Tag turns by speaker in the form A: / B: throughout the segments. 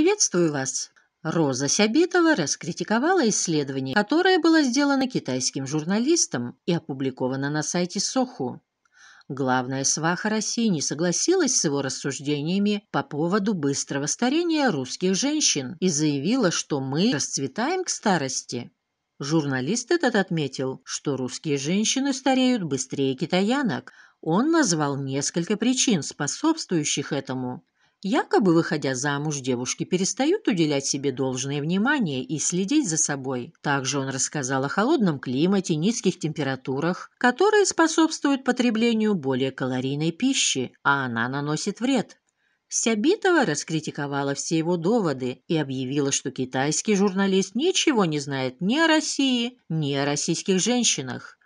A: «Приветствую вас!» Роза Сябитова раскритиковала исследование, которое было сделано китайским журналистом и опубликовано на сайте Соху. Главная сваха России не согласилась с его рассуждениями по поводу быстрого старения русских женщин и заявила, что мы расцветаем к старости. Журналист этот отметил, что русские женщины стареют быстрее китаянок. Он назвал несколько причин, способствующих этому, Якобы, выходя замуж, девушки перестают уделять себе должное внимание и следить за собой. Также он рассказал о холодном климате, низких температурах, которые способствуют потреблению более калорийной пищи, а она наносит вред. Битова раскритиковала все его доводы и объявила, что китайский журналист ничего не знает ни о России, ни о российских женщинах.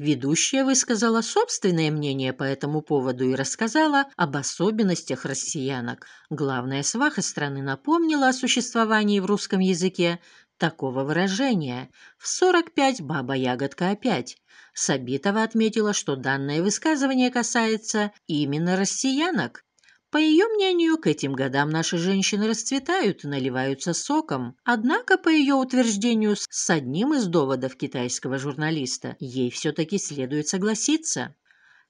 A: Ведущая высказала собственное мнение по этому поводу и рассказала об особенностях россиянок. Главная сваха страны напомнила о существовании в русском языке такого выражения. В 45 баба-ягодка опять. Сабитова отметила, что данное высказывание касается именно россиянок. По ее мнению, к этим годам наши женщины расцветают и наливаются соком. Однако, по ее утверждению, с одним из доводов китайского журналиста, ей все-таки следует согласиться.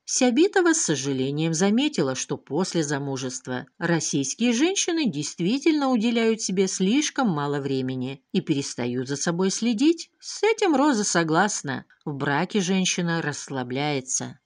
A: Сябитова с сожалением заметила, что после замужества российские женщины действительно уделяют себе слишком мало времени и перестают за собой следить. С этим Роза согласна. В браке женщина расслабляется.